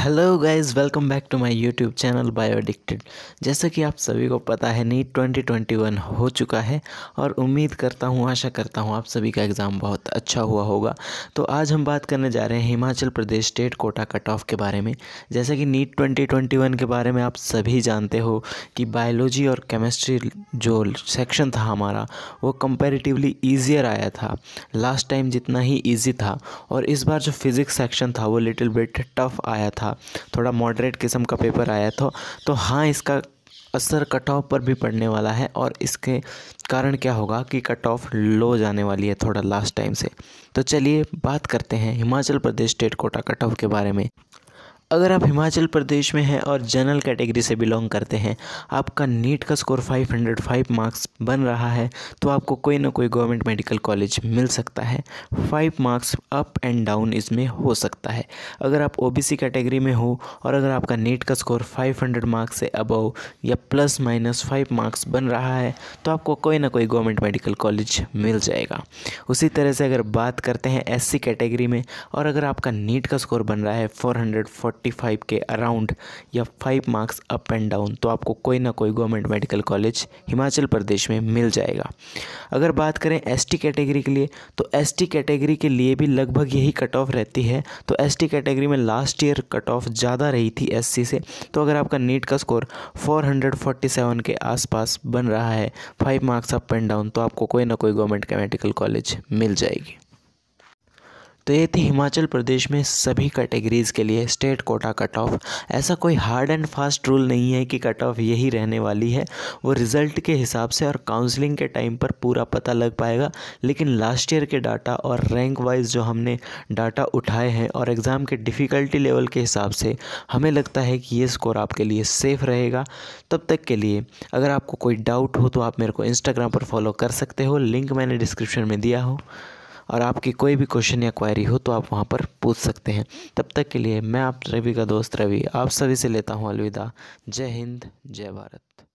hello guys welcome back to my YouTube channel bio addicted जैसा कि आप सभी को पता है नीट 2021 हो चुका है और उम्मीद करता हूँ आशा करता हूँ आप सभी का एग्ज़ाम बहुत अच्छा हुआ होगा तो आज हम बात करने जा रहे हैं Himachal Pradesh state quota cut off के बारे में जैसा कि नीट 2021 के बारे में आप सभी जानते हो कि बायोलॉजी और केमिस्ट्री जो सेक्शन था हमारा वो कंपेरेटिवली ईजियर आया था लास्ट टाइम जितना ही ईजी था और इस बार जो फिज़िक्स सेक्शन था वो लिटिल बिट टफ आया था था थोड़ा मॉडरेट किस्म का पेपर आया था तो हाँ इसका असर कट ऑफ पर भी पड़ने वाला है और इसके कारण क्या होगा कि कट ऑफ लो जाने वाली है थोड़ा लास्ट टाइम से तो चलिए बात करते हैं Himachal Pradesh state quota cut off के बारे में अगर आप हिमाचल प्रदेश में हैं और जनरल कैटेगरी से बिलोंग करते हैं आपका नीट का स्कोर 505 मार्क्स बन रहा है तो आपको कोई ना कोई गवर्नमेंट मेडिकल कॉलेज मिल सकता है 5 मार्क्स अप एंड डाउन इसमें हो सकता है अगर आप ओबीसी कैटेगरी में हो और अगर आपका नीट का स्कोर 500 मार्क्स से अबव या प्लस माइनस फाइव मार्क्स बन रहा है तो आपको कोई ना कोई गवर्नमेंट मेडिकल कॉलेज मिल जाएगा उसी तरह से अगर बात करते हैं एस कैटेगरी में और अगर आपका नीट का स्कोर बन रहा है फोर फोर्टी फाइव के अराउंड या five marks up and down तो आपको कोई ना कोई government medical college Himachal Pradesh में मिल जाएगा अगर बात करें टी कैटेगरी के लिए तो टी कैटेगरी के लिए भी लगभग यही कट ऑफ रहती है तो टी कैटेगरी में लास्ट ईयर कट ऑफ ज़्यादा रही थी सी से तो अगर आपका नीट का स्कोर सेवन के आसपास बन रहा है five marks up and down तो आपको कोई ना कोई गवर्नमेंट का मेडिकल कॉलेज मिल जाएगी तो ये थी हिमाचल प्रदेश में सभी कैटेगरीज़ के लिए स्टेट कोटा कट ऑफ ऐसा कोई हार्ड एंड फास्ट रूल नहीं है कि कट ऑफ यही रहने वाली है वो रिज़ल्ट के हिसाब से और काउंसलिंग के टाइम पर पूरा पता लग पाएगा लेकिन लास्ट ईयर के डाटा और रैंक वाइज जो हमने डाटा उठाए हैं और एग्ज़ाम के डिफ़िकल्टी लेवल के हिसाब से हमें लगता है कि ये स्कोर आपके लिए सेफ़ रहेगा तब तक के लिए अगर आपको कोई डाउट हो तो आप मेरे को इंस्टाग्राम पर फॉलो कर सकते हो लिंक मैंने डिस्क्रिप्शन में दिया हो और आपकी कोई भी क्वेश्चन या क्वायरी हो तो आप वहाँ पर पूछ सकते हैं तब तक के लिए मैं आप रवि का दोस्त रवि आप सभी से लेता हूँ अलविदा जय हिंद जय भारत